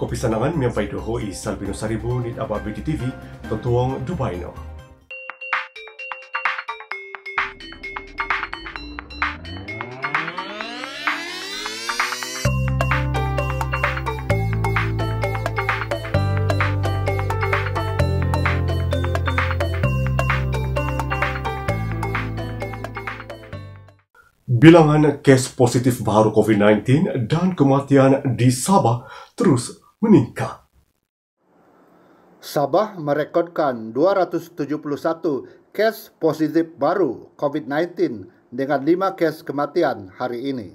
Kopisanangan miyang pay doho i Salvino Saribu ni Aba BGTV tentuang Dubai no. Bilangan kes positif baru COVID-19 dan kematian di Sabah terus meningkat. Sabah merekodkan 271 kes positif baru COVID-19 dengan 5 kes kematian hari ini.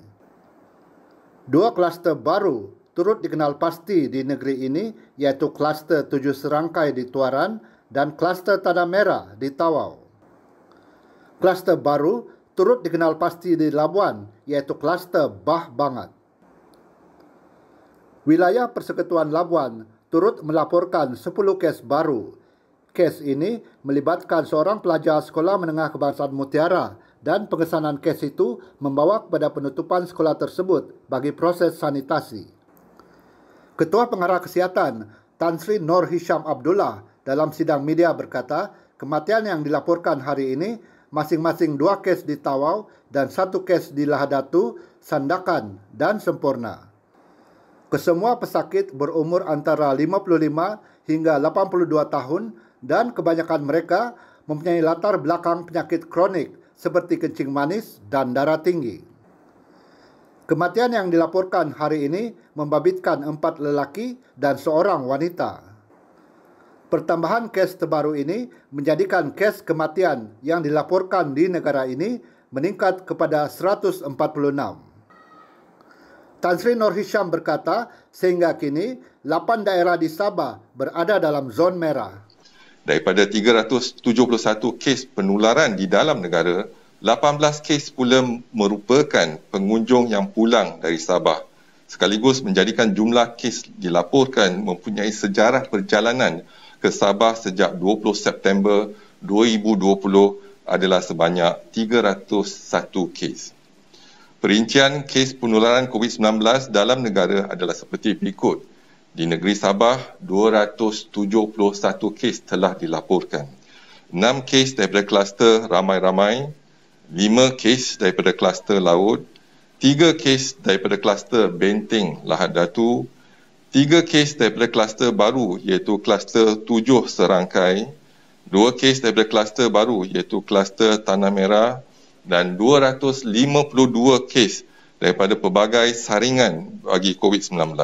Dua kluster baru turut dikenal pasti di negeri ini iaitu kluster tujuh serangkai di Tuaran dan kluster tanah merah di Tawau. Kluster baru turut dikenal pasti di Labuan iaitu kluster Bah Bangat. Wilayah Persekutuan Labuan turut melaporkan 10 kes baru. Kes ini melibatkan seorang pelajar sekolah menengah kebangsaan Mutiara dan pengesanan kes itu membawa kepada penutupan sekolah tersebut bagi proses sanitasi. Ketua Pengarah Kesihatan Tan Sri Nur Hisham Abdullah dalam sidang media berkata, kematian yang dilaporkan hari ini masing-masing dua kes di Tawau dan satu kes di Lahadatu, Sandakan dan Sempurna. Kesemua pesakit berumur antara 55 hingga 82 tahun dan kebanyakan mereka mempunyai latar belakang penyakit kronik seperti kencing manis dan darah tinggi. Kematian yang dilaporkan hari ini membabitkan empat lelaki dan seorang wanita. Pertambahan kes terbaru ini menjadikan kes kematian yang dilaporkan di negara ini meningkat kepada 146. Tan Sri Nur Hisham berkata, sehingga kini 8 daerah di Sabah berada dalam zon merah. Daripada 371 kes penularan di dalam negara, 18 kes pula merupakan pengunjung yang pulang dari Sabah sekaligus menjadikan jumlah kes dilaporkan mempunyai sejarah perjalanan ke Sabah sejak 20 September 2020 adalah sebanyak 301 kes. Perincian kes penularan COVID-19 dalam negara adalah seperti berikut. Di negeri Sabah, 271 kes telah dilaporkan. 6 kes daripada kluster ramai-ramai, 5 kes daripada kluster laut, 3 kes daripada kluster benteng Lahad Datu, 3 kes daripada kluster baru iaitu kluster tujuh serangkai, 2 kes daripada kluster baru iaitu kluster Tanah Merah, dan 252 kes daripada pelbagai saringan bagi COVID-19.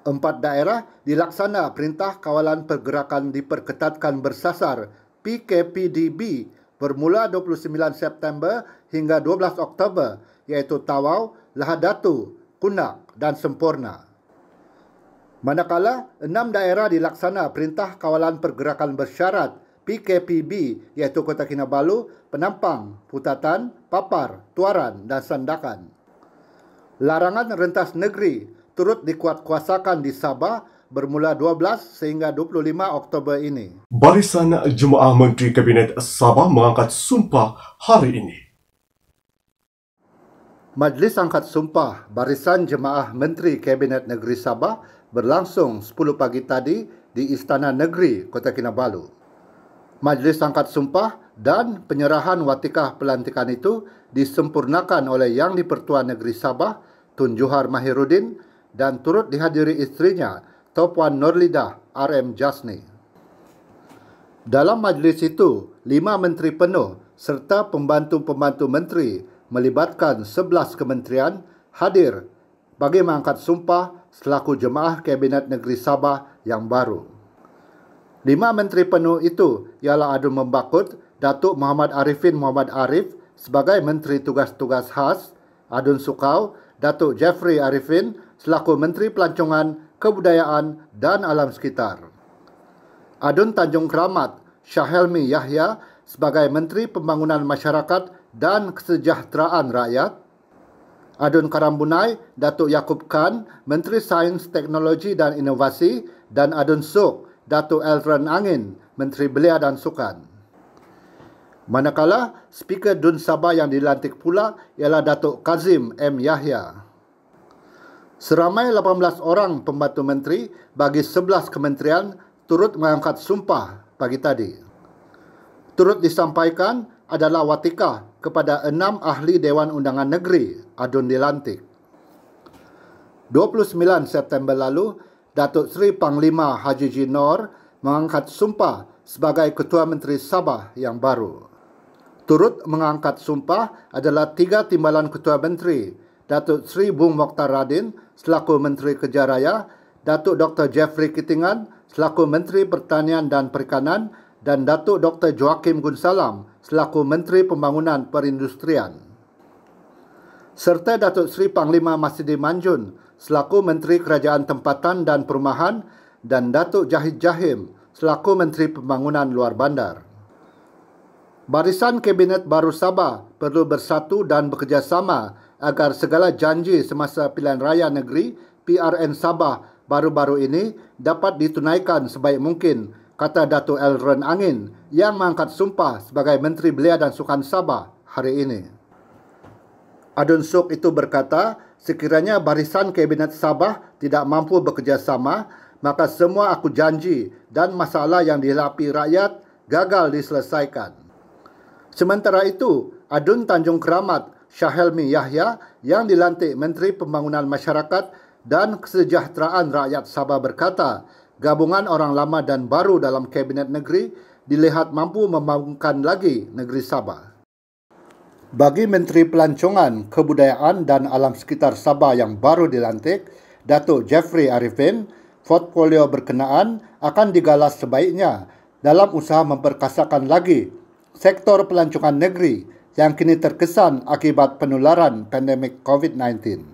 Empat daerah dilaksana Perintah Kawalan Pergerakan Diperketatkan Bersasar PKPDB bermula 29 September hingga 12 Oktober iaitu Tawau, Lahad Datu, Kunak dan Semporna. Manakala, enam daerah dilaksana Perintah Kawalan Pergerakan Bersyarat PKPB iaitu Kota Kinabalu, Penampang, Putatan, Papar, Tuaran dan Sandakan. Larangan rentas negeri turut dikuatkuasakan di Sabah bermula 12 sehingga 25 Oktober ini. Barisan Jemaah Menteri Kabinet Sabah mengangkat sumpah hari ini. Majlis Angkat Sumpah Barisan Jemaah Menteri Kabinet Negeri Sabah berlangsung 10 pagi tadi di Istana Negeri, Kota Kinabalu majlis angkat sumpah dan penyerahan watikah pelantikan itu disempurnakan oleh Yang di-Pertuan Negeri Sabah Tun Johar Mahirudin dan turut dihadiri isterinya Top Norlida RM Jasni. Dalam majlis itu, lima menteri penuh serta pembantu-pembantu menteri melibatkan sebelas kementerian hadir bagi mengangkat sumpah selaku jemaah Kabinet Negeri Sabah yang baru. Lima menteri penuh itu ialah Adun Membakut, Datuk Muhammad Arifin Muhammad Arif sebagai Menteri Tugas-Tugas Khas, Adun Sukau, Datuk Jeffrey Arifin selaku Menteri Pelancongan, Kebudayaan dan Alam Sekitar. Adun Tanjung Keramat, Syahelmi Yahya sebagai Menteri Pembangunan Masyarakat dan Kesejahteraan Rakyat. Adun Karambunai, Datuk Yakub Khan, Menteri Sains, Teknologi dan Inovasi dan Adun Suk, Datuk Elran Angin, Menteri Belia dan Sukan. Manakala, Speaker Dun Sabah yang dilantik pula ialah Datuk Kazim M. Yahya. Seramai 18 orang pembantu menteri bagi 11 kementerian turut mengangkat sumpah pagi tadi. Turut disampaikan adalah watika kepada enam ahli Dewan Undangan Negeri adun dilantik. 29 September lalu, Datuk Seri Panglima Haji G. mengangkat sumpah sebagai Ketua Menteri Sabah yang baru. Turut mengangkat sumpah adalah tiga timbalan Ketua Menteri, Datuk Seri Bung Mokhtar Radin selaku Menteri Kerja Raya, Datuk Dr. Jeffrey Kitingan selaku Menteri Pertanian dan Perikanan dan Datuk Dr. Joakim Gunsalam selaku Menteri Pembangunan Perindustrian serta Datuk Seri Panglima Masjidin Manjun selaku Menteri Kerajaan Tempatan dan Perumahan dan Datuk Jahid Jahim selaku Menteri Pembangunan Luar Bandar. Barisan Kabinet Baru Sabah perlu bersatu dan bekerjasama agar segala janji semasa pilihan raya negeri PRN Sabah baru-baru ini dapat ditunaikan sebaik mungkin, kata Datuk Elren Angin yang mengangkat sumpah sebagai Menteri Belia dan Sukan Sabah hari ini. Adun Suk itu berkata, sekiranya barisan Kabinet Sabah tidak mampu bekerjasama, maka semua aku janji dan masalah yang dilapi rakyat gagal diselesaikan. Sementara itu, Adun Tanjung Keramat Syahelmi Yahya yang dilantik Menteri Pembangunan Masyarakat dan Kesejahteraan Rakyat Sabah berkata, gabungan orang lama dan baru dalam Kabinet Negeri dilihat mampu membangunkan lagi negeri Sabah. Bagi Menteri Pelancongan, Kebudayaan dan Alam Sekitar Sabah yang baru dilantik, Datuk Jeffrey Arifin, portfolio berkenaan akan digalas sebaiknya dalam usaha memperkasakan lagi sektor pelancongan negeri yang kini terkesan akibat penularan pandemik COVID-19.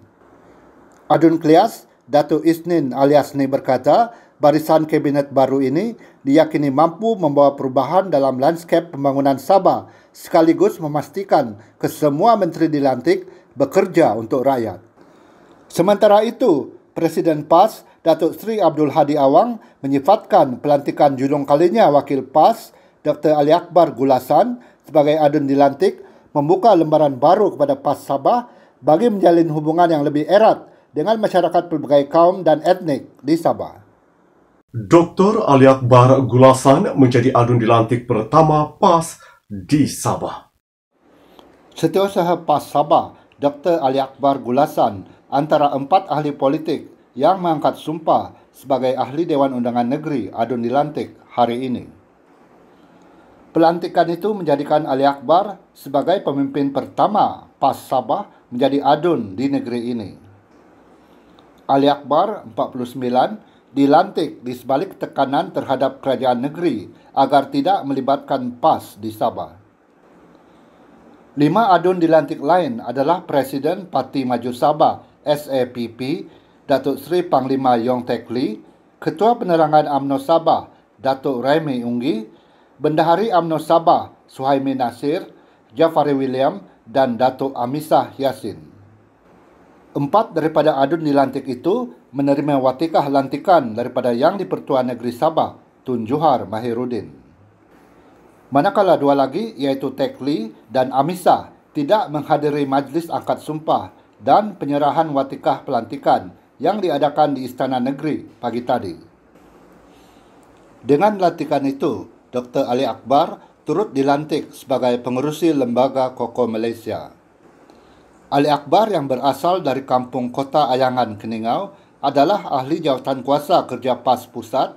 Adun Klias, Datuk Isnin alias ni berkata, barisan kabinet baru ini diyakini mampu membawa perubahan dalam landskap pembangunan Sabah sekaligus memastikan kesemua menteri dilantik bekerja untuk rakyat. Sementara itu, Presiden PAS Datuk Sri Abdul Hadi Awang menyifatkan pelantikan judung kalinya wakil PAS Dr. Ali Akbar Gulasan sebagai adun dilantik membuka lembaran baru kepada PAS Sabah bagi menjalin hubungan yang lebih erat dengan masyarakat pelbagai kaum dan etnik di Sabah. Dr. Ali Akbar Gulasan menjadi adun dilantik pertama PAS di Sabah. Setiausaha PAS Sabah, Dr. Ali Akbar Gulasan antara empat ahli politik yang mengangkat sumpah sebagai ahli Dewan Undangan Negeri adun dilantik hari ini. Pelantikan itu menjadikan Ali Akbar sebagai pemimpin pertama PAS Sabah menjadi adun di negeri ini. Ali Akbar, 49, dilantik di sebalik tekanan terhadap kerajaan negeri agar tidak melibatkan PAS di Sabah. Lima adun dilantik lain adalah Presiden Parti Maju Sabah SAPP Datuk Seri Panglima Yong Tek Lee, Ketua Penerangan UMNO Sabah Datuk Raimi Unggi, Bendahari UMNO Sabah Suhaimi Nasir, Jafari William dan Datuk Amisah Yassin. Empat daripada adun dilantik itu menerima watikah lantikan daripada Yang di-Pertuan Negeri Sabah, Tun Johar Mahirudin. Manakala dua lagi iaitu Tekli dan Amisa tidak menghadiri majlis angkat sumpah dan penyerahan watikah pelantikan yang diadakan di Istana Negeri pagi tadi. Dengan lantikan itu, Dr. Ali Akbar turut dilantik sebagai pengurusi Lembaga Koko Malaysia. Ali Akbar yang berasal dari kampung kota Ayangan, Keningau adalah ahli jawatan kuasa kerja PAS Pusat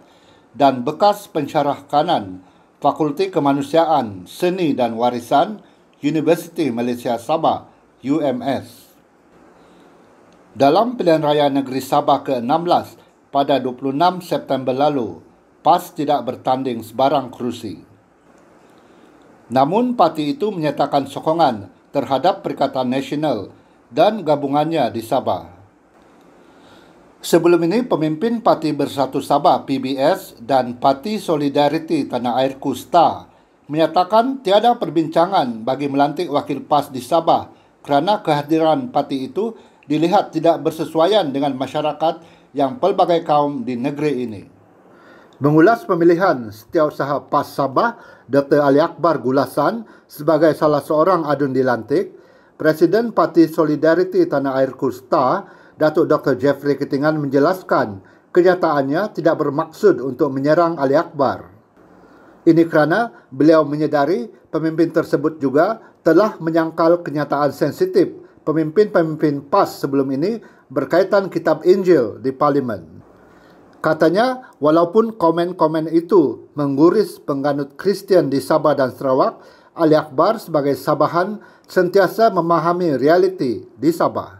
dan bekas pencerah kanan Fakulti Kemanusiaan, Seni dan Warisan Universiti Malaysia Sabah, UMS. Dalam pilihan raya negeri Sabah ke-16 pada 26 September lalu, PAS tidak bertanding sebarang kerusi. Namun parti itu menyatakan sokongan terhadap Perikatan Nasional dan gabungannya di Sabah. Sebelum ini, pemimpin Parti Bersatu Sabah PBS dan Parti Solidariti Tanah Air Kusta menyatakan tiada perbincangan bagi melantik wakil PAS di Sabah kerana kehadiran parti itu dilihat tidak bersesuaian dengan masyarakat yang pelbagai kaum di negeri ini. Mengulas pemilihan setiausaha PAS Sabah, Dr. Ali Akbar Gulasan sebagai salah seorang adun dilantik, Presiden Parti Solidariti Tanah Air Kusta, Datuk Dr. Jeffrey Ketingan menjelaskan kenyataannya tidak bermaksud untuk menyerang Ali Akbar. Ini kerana beliau menyedari pemimpin tersebut juga telah menyangkal kenyataan sensitif pemimpin-pemimpin PAS sebelum ini berkaitan kitab Injil di Parlimen. Katanya, walaupun komen-komen itu mengguris pengganut Kristian di Sabah dan Sarawak, Ali Akbar sebagai Sabahan sentiasa memahami realiti di Sabah.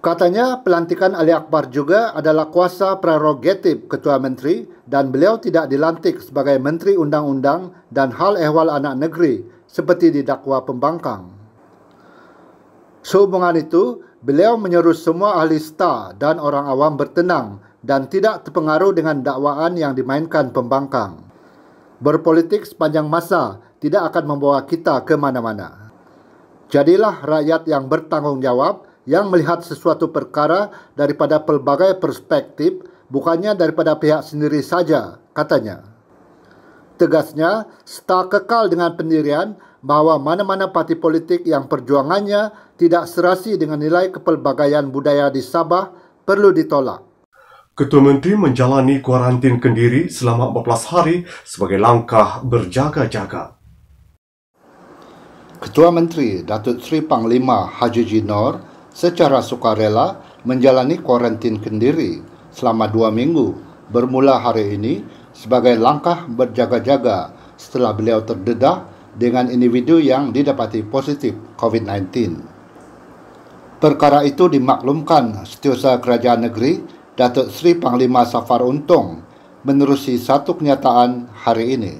Katanya, pelantikan Ali Akbar juga adalah kuasa prerogatif Ketua Menteri dan beliau tidak dilantik sebagai Menteri Undang-Undang dan Hal Ehwal Anak Negeri seperti didakwa pembangkang. Sehubungan itu, beliau menyuruh semua ahli STA dan orang awam bertenang dan tidak terpengaruh dengan dakwaan yang dimainkan pembangkang. Berpolitik sepanjang masa tidak akan membawa kita ke mana-mana. Jadilah rakyat yang bertanggungjawab yang melihat sesuatu perkara daripada pelbagai perspektif bukannya daripada pihak sendiri saja, katanya. Tegasnya, setelah kekal dengan pendirian bahawa mana-mana parti politik yang perjuangannya tidak serasi dengan nilai kepelbagaian budaya di Sabah perlu ditolak. Ketua Menteri menjalani kuarantin kendiri selama 14 hari sebagai langkah berjaga-jaga. Ketua Menteri Datuk Sri Panglima Haji Jinor secara sukarela menjalani kuarantin kendiri selama dua minggu bermula hari ini sebagai langkah berjaga-jaga setelah beliau terdedah dengan individu yang didapati positif COVID-19. Perkara itu dimaklumkan setiausaha kerajaan negeri Datuk Seri Panglima Safar Untung menerusi satu kenyataan hari ini.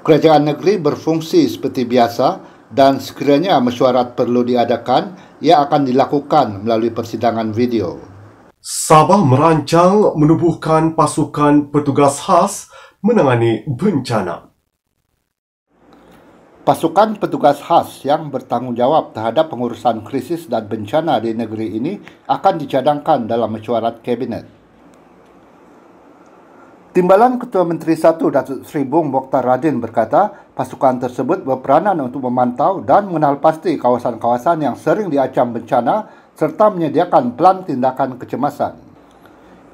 Kerajaan negeri berfungsi seperti biasa dan sekiranya mesyuarat perlu diadakan, ia akan dilakukan melalui persidangan video. Sabah merancang menubuhkan pasukan petugas khas menangani bencana. Pasukan petugas khas yang bertanggungjawab terhadap pengurusan krisis dan bencana di negeri ini akan dicadangkan dalam mesyuarat kabinet. Timbalan Ketua Menteri 1 Datuk Seri Bung Mokhtar Radin berkata, pasukan tersebut berperanan untuk memantau dan mengenal pasti kawasan-kawasan yang sering diacam bencana serta menyediakan pelan tindakan kecemasan.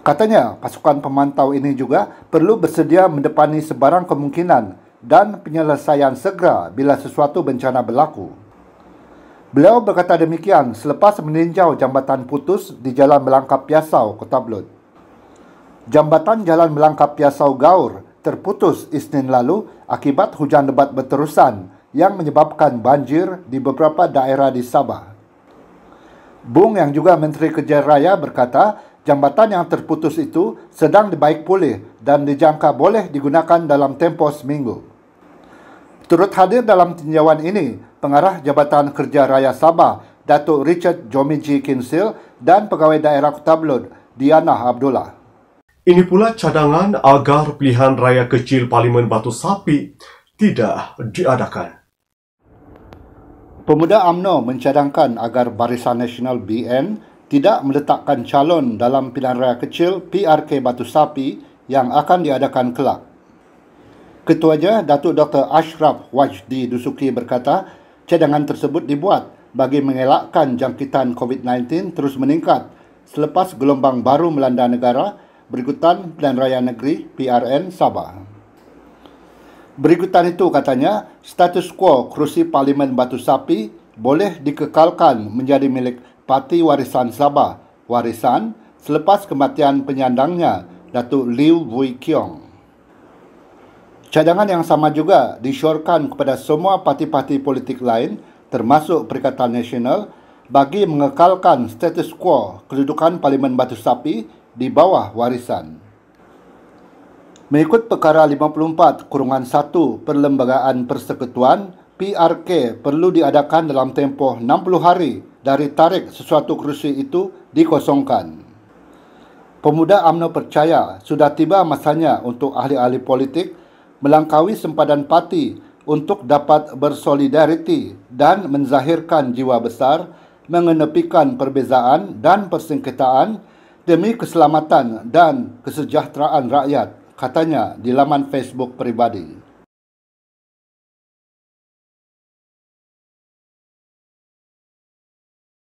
Katanya, pasukan pemantau ini juga perlu bersedia mendepani sebarang kemungkinan dan penyelesaian segera bila sesuatu bencana berlaku. Beliau berkata demikian selepas meninjau jambatan putus di Jalan Melangkap Piasau, Kota Blut. Jambatan Jalan Melangkap Piasau Gaur terputus Isnin lalu akibat hujan lebat berterusan yang menyebabkan banjir di beberapa daerah di Sabah. Bung yang juga Menteri Kerja Raya berkata jambatan yang terputus itu sedang dibaik pulih dan dijangka boleh digunakan dalam tempoh seminggu. Turut hadir dalam tinjauan ini, Pengarah Jabatan Kerja Raya Sabah, Datuk Richard Jomiji Kinsil dan Pegawai Daerah kota Belud, Diana Abdullah. Ini pula cadangan agar pilihan raya kecil Parlimen Batu Sapi tidak diadakan. Pemuda AMNO mencadangkan agar Barisan Nasional BN tidak meletakkan calon dalam pilihan raya kecil PRK Batu Sapi yang akan diadakan kelak. Ketua Jaya Datuk Dr. Ashraf Wajdi Dusuki berkata, cadangan tersebut dibuat bagi mengelakkan jangkitan COVID-19 terus meningkat selepas gelombang baru melanda negara berikutan Pilihan Raya Negeri PRN Sabah. Berikutan itu katanya, status quo kerusi Parlimen Batu Sapi boleh dikekalkan menjadi milik Parti Warisan Sabah, Warisan, selepas kematian penyandangnya, Datuk Liu Wui Kiong. Cadangan yang sama juga disyorkan kepada semua parti-parti politik lain termasuk Perikatan Nasional bagi mengekalkan status quo kedudukan Parlimen Batu Sapi di bawah warisan. Mengikut Perkara 54 Kurungan 1 Perlembagaan Persekutuan, PRK perlu diadakan dalam tempoh 60 hari dari tarik sesuatu kerusi itu dikosongkan. Pemuda UMNO percaya sudah tiba masanya untuk ahli-ahli politik melangkaui sempadan parti untuk dapat bersolidariti dan menzahirkan jiwa besar mengenepikan perbezaan dan persengketaan demi keselamatan dan kesejahteraan rakyat, katanya di laman Facebook peribadi.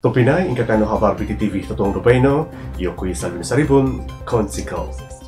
Topina ingkakan habar BTV Tatung Rupaino, Yoko Isalvin Saribun, Consequences.